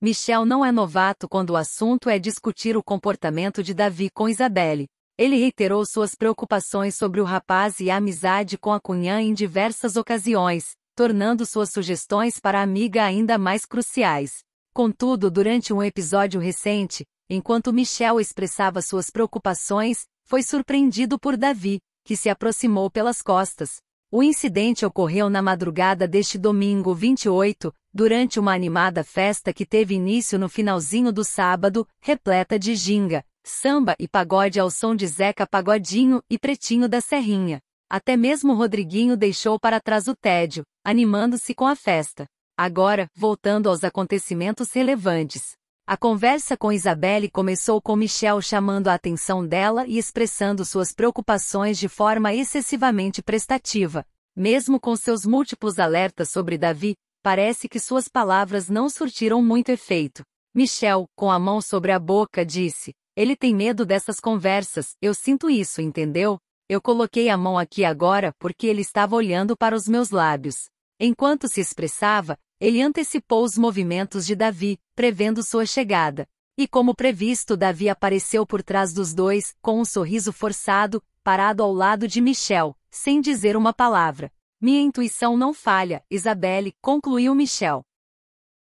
Michel não é novato quando o assunto é discutir o comportamento de Davi com Isabelle. Ele reiterou suas preocupações sobre o rapaz e a amizade com a cunhã em diversas ocasiões, tornando suas sugestões para a amiga ainda mais cruciais. Contudo, durante um episódio recente, enquanto Michel expressava suas preocupações, foi surpreendido por Davi, que se aproximou pelas costas. O incidente ocorreu na madrugada deste domingo 28, durante uma animada festa que teve início no finalzinho do sábado, repleta de ginga, samba e pagode ao som de Zeca Pagodinho e Pretinho da Serrinha. Até mesmo Rodriguinho deixou para trás o tédio, animando-se com a festa. Agora, voltando aos acontecimentos relevantes. A conversa com Isabelle começou com Michel chamando a atenção dela e expressando suas preocupações de forma excessivamente prestativa. Mesmo com seus múltiplos alertas sobre Davi, Parece que suas palavras não surtiram muito efeito. Michel, com a mão sobre a boca, disse: Ele tem medo dessas conversas, eu sinto isso, entendeu? Eu coloquei a mão aqui agora porque ele estava olhando para os meus lábios. Enquanto se expressava, ele antecipou os movimentos de Davi, prevendo sua chegada. E como previsto, Davi apareceu por trás dos dois, com um sorriso forçado, parado ao lado de Michel, sem dizer uma palavra. Minha intuição não falha, Isabelle, concluiu Michel.